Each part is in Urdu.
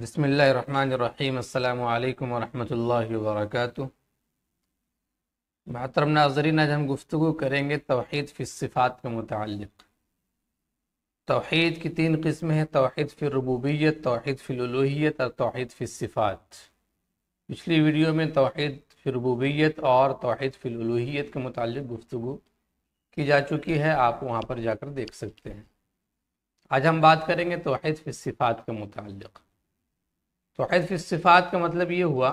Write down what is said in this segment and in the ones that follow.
بسم اللہ الرحمن الرحیم السلام علیکم ورحمۃ اللہ وبرکاتہ محترم ناظرین آج ہم گفتگو کریں گے توحید فی الصفات کے متعلق توحید کی تین قسمیں ہیں توحید فی ربوبیت توحید فی الوحیت اور توحید فی الصفات پچھلی ویڈیو میں توحید فی ربوبیت اور توحید فی الوحیت کے متعلق گفتگو کی جا چکی ہے آپ وہاں پر جا کر دیکھ سکتے ہیں آج ہم بات کریں گے توحید فی الصفات کے متعلق تو حذف صفات کا مطلب یہ ہوا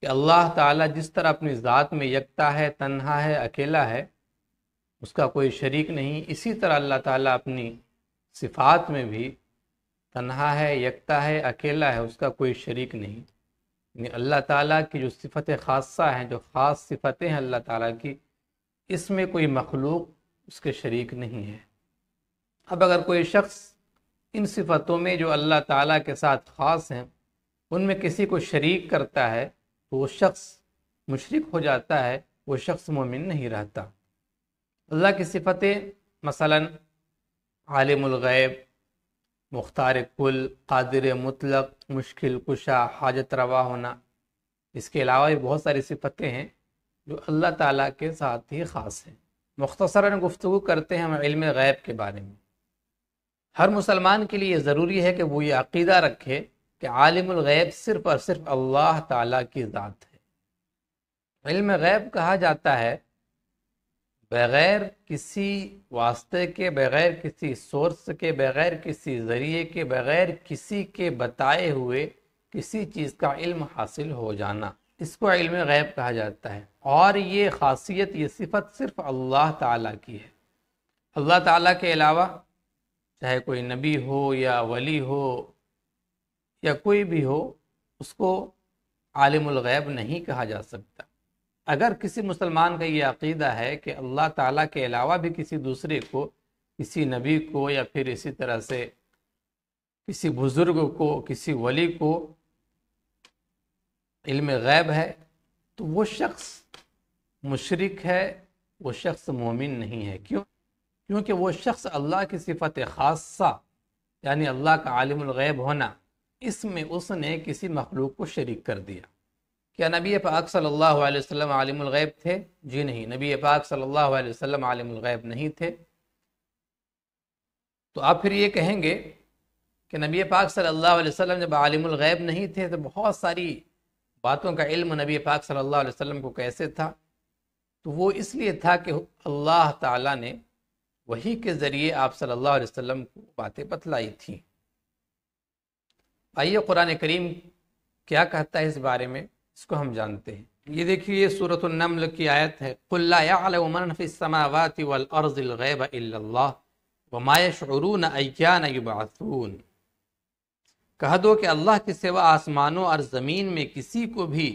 کہ اللہ تعالیٰ جس طرح اپنی ذات میں یکتا ہے تنہا ہے اکیلا ہے اس کا کوئی شریک نہیں اسی طرح اللہ تعالیٰ اپنی صفات میں بھی تنہا ہے یکتا ہے اکیلا ہے اس کا کوئی شریک نہیں یعنی اللہ تعالیٰ کی جو صفت خاصہ ہیں جو خاص صفتیں ہیں اللہ تعالیٰ کی اس میں کوئی مخلوق اس کے شریک نہیں ہے اب اگر کوئی شخص ان صفتوں میں جو اللہ تعالیٰ کے ساتھ خاص ہیں ان میں کسی کو شریک کرتا ہے تو وہ شخص مشرق ہو جاتا ہے وہ شخص مومن نہیں رہتا اللہ کی صفتیں مثلا عالم الغیب مختار کل قادر مطلق مشکل کشا حاجت روا ہونا اس کے علاوہ بھی بہت ساری صفتیں ہیں جو اللہ تعالیٰ کے ساتھ ہی خاص ہیں مختصراً گفتگو کرتے ہیں ہم علم غیب کے بارے میں ہر مسلمان کے لیے ضروری ہے کہ وہ یہ عقیدہ رکھے کہ عالم الغیب صرف اور صرف اللہ تعالیٰ کی ذات ہے علم غیب کہا جاتا ہے بغیر کسی واسطے کے بغیر کسی سورس کے بغیر کسی ذریعے کے بغیر کسی کے بتائے ہوئے کسی چیز کا علم حاصل ہو جانا اس کو علم غیب کہا جاتا ہے اور یہ خاصیت یہ صفت صرف اللہ تعالیٰ کی ہے اللہ تعالیٰ کے علاوہ چاہے کوئی نبی ہو یا ولی ہو یا کوئی بھی ہو اس کو عالم الغیب نہیں کہا جا سکتا اگر کسی مسلمان کا یہ عقیدہ ہے کہ اللہ تعالیٰ کے علاوہ بھی کسی دوسرے کو کسی نبی کو یا پھر اسی طرح سے کسی بزرگ کو کسی ولی کو علم غیب ہے تو وہ شخص مشرق ہے وہ شخص مومن نہیں ہے کیوں کیونکہ وہ شخص اللہ کی صفت خاصہ یعنی اللہ کا عالم الغیب ہونا اس میں اس نے کسی مخلوق کو شریک کر دیا کیا نبی پاک صلی اللہ علیہ وسلم عالم الغیب تھے جی نہیں نبی پاک صلی اللہ علیہ وسلم عالم الغیب نہیں تھے تو آپ پھر یہ کہیں گے کہ نبی پاک صلی اللہ علیہ وسلم جب عالم الغیب نہیں تھے تو بہت ساری باتوں کا علم نبی پاک صلی اللہ علیہ وسلم کو کیسے تھا تو وہ اس لیے تھا کہ اللہ تعالیٰ نے وہی کے ذریعے آپ صلی اللہ علیہ وسلم کو باتیں بتلائی تھی آئیے قرآن کریم کیا کہتا ہے اس بارے میں اس کو ہم جانتے ہیں یہ دیکھیے یہ صورت النمل کی آیت ہے کہہ دو کہ اللہ کے سوا آسمانوں اور زمین میں کسی کو بھی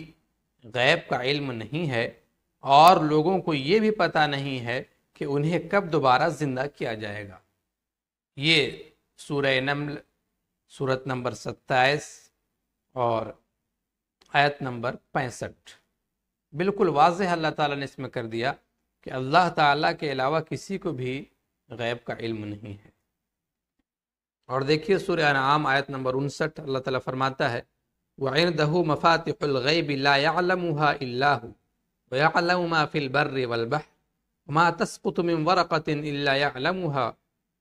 غیب کا علم نہیں ہے اور لوگوں کو یہ بھی پتہ نہیں ہے کہ انہیں کب دوبارہ زندہ کیا جائے گا یہ سورہ نمل صورت نمبر ستائیس اور آیت نمبر پینسٹھ بالکل واضح اللہ تعالیٰ نے اس میں کر دیا کہ اللہ تعالیٰ کے علاوہ کسی کو بھی غیب کا علم نہیں ہے اور دیکھیے سورہ انعام آیت نمبر انسٹھ اللہ تعالیٰ فرماتا ہے وَالْبَحْرِ ما تسقط من ورقة إلا يعلمها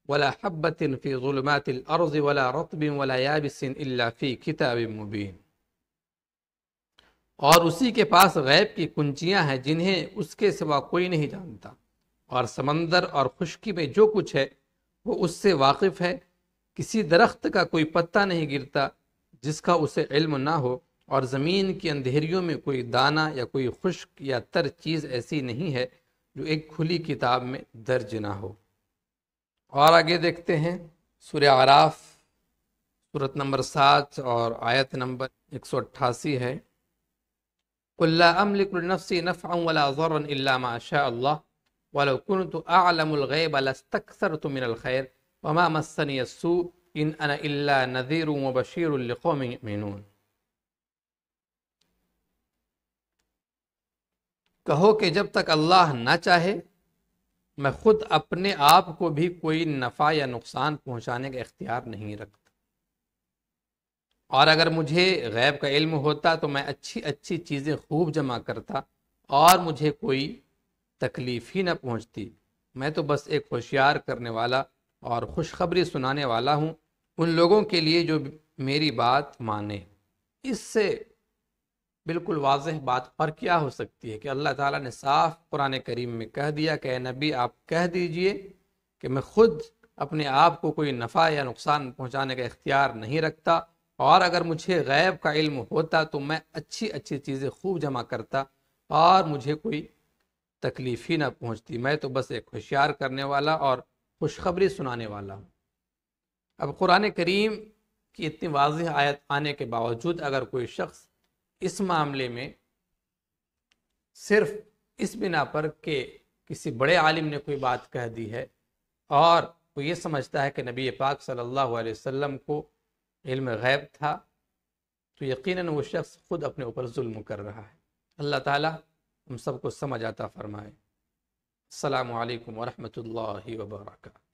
ولا حبة في ظلمات الأرض ولا رطب ولا يابس إلا في كتاب مبين और उसी के पास गैब की कुंजियां हैं जिन्हें उसके सिवा कोई नहीं जानता और समंदर और खुशकी में जो कुछ है वो उससे वाकिफ है किसी दरख्त का कोई पत्ता नहीं गिरता जिसका उसे इल्म ना हो और ज़मीन की अंधेरियों में कोई दाना या कोई खुश्क या तर चीज़ ऐसी नहीं है جو ایک کھلی کتاب میں درج نہ ہو اور آگے دیکھتے ہیں سورہ عراف صورت نمبر سات اور آیت نمبر ایک سو اٹھاسی ہے قل املک النفسی نفعا ولا ضرا الا ما شاء اللہ ولو كنت اعلم الغیب لاستكثرت من الخیر وما مسنی السوء ان انا الا نذیر مبشیر لقوم یؤمنون کہو کہ جب تک اللہ نہ چاہے میں خود اپنے آپ کو بھی کوئی نفع یا نقصان پہنچانے کا اختیار نہیں رکھتا اور اگر مجھے غیب کا علم ہوتا تو میں اچھی اچھی چیزیں خوب جمع کرتا اور مجھے کوئی تکلیف ہی نہ پہنچتی میں تو بس ایک ہوشیار کرنے والا اور خوشخبری سنانے والا ہوں ان لوگوں کے لیے جو میری بات مانے اس سے بالکل واضح بات اور کیا ہو سکتی ہے کہ اللہ تعالیٰ نے صاف قرآن کریم میں کہہ دیا کہ اے نبی آپ کہہ دیجئے کہ میں خود اپنے آپ کو کوئی نفع یا نقصان پہنچانے کا اختیار نہیں رکھتا اور اگر مجھے غیب کا علم ہوتا تو میں اچھی اچھی چیزیں خوب جمع کرتا اور مجھے کوئی تکلیف ہی نہ پہنچتی میں تو بس ایک ہوشیار کرنے والا اور خوشخبری سنانے والا ہوں اب قرآن کریم کی اتنی واضح آیت آنے کے باوجود اگر کوئی شخص اس معاملے میں صرف اس بنا پر کہ کسی بڑے عالم نے کوئی بات کہہ دی ہے اور وہ یہ سمجھتا ہے کہ نبی پاک صلی اللہ علیہ وسلم کو علم غیب تھا تو یقیناً وہ شخص خود اپنے اوپر ظلم کر رہا ہے اللہ تعالیٰ ہم سب کو سمجھ آتا فرمائے السلام علیکم ورحمۃ اللہ وبرکاتہ